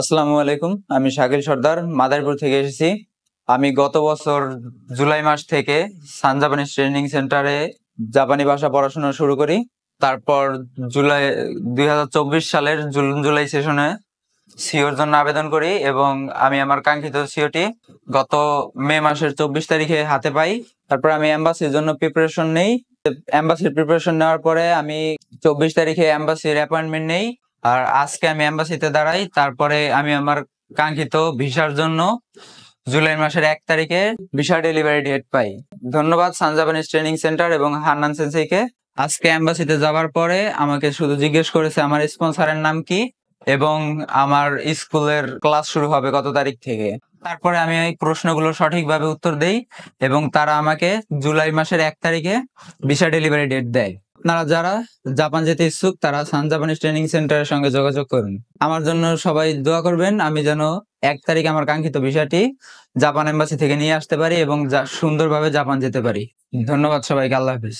আসসালামু আলাইকুম আমি শাকিল সর্দার মাদারপুর থেকে এসেছি আমি গত বছর জুলাই মাস থেকে সান জাপানিজ ট্রেনিং সেন্টারে জাপানি ভাষা পড়াশোনা শুরু করি তারপর জুলাই দুই সালের জুন জুলাই সেশনে সিওর জন্য আবেদন করি এবং আমি আমার কাঙ্ক্ষিত সিওটি গত মে মাসের চব্বিশ তারিখে হাতে পাই তারপর আমি অ্যাম্বাসির জন্য প্রিপারেশন নেই অ্যাম্বাসির প্রিপারেশন নেওয়ার পরে আমি চব্বিশ তারিখে অ্যাম্বাসির অ্যাপয়েন্টমেন্ট নেই আর আজকে আমি অ্যাম্বাসিতে দাঁড়াই তারপরে আমি আমার কাঙ্ক্ষিত ভিসার জন্য জুলাই মাসের এক তারিখে ভিসা ডেলিভারি ডেট পাই ধন্যবাদ সানজাপানিজ ট্রেনিং সেন্টার এবং হান্নান সেন্সিকে আজকে অ্যাম্বাসিতে যাবার পরে আমাকে শুধু জিজ্ঞেস করেছে আমার স্পন্সারের নাম কি এবং আমার স্কুলের ক্লাস শুরু হবে কত তারিখ থেকে তারপরে আমি এই প্রশ্নগুলো সঠিকভাবে উত্তর দেই এবং তারা আমাকে জুলাই মাসের এক তারিখে ভিসা ডেলিভারি ডেট দেয় আপনারা যারা জাপান যেতে ইচ্ছুক তারা সান জাপানিজ ট্রেনিং সেন্টারের সঙ্গে যোগাযোগ করুন আমার জন্য সবাই দোয়া করবেন আমি যেন এক তারিখ আমার কাঙ্ক্ষিত বিষয়টি জাপান এম্বাসি থেকে নিয়ে আসতে পারি এবং সুন্দরভাবে জাপান যেতে পারি ধন্যবাদ সবাইকে আল্লাহ হাফিজ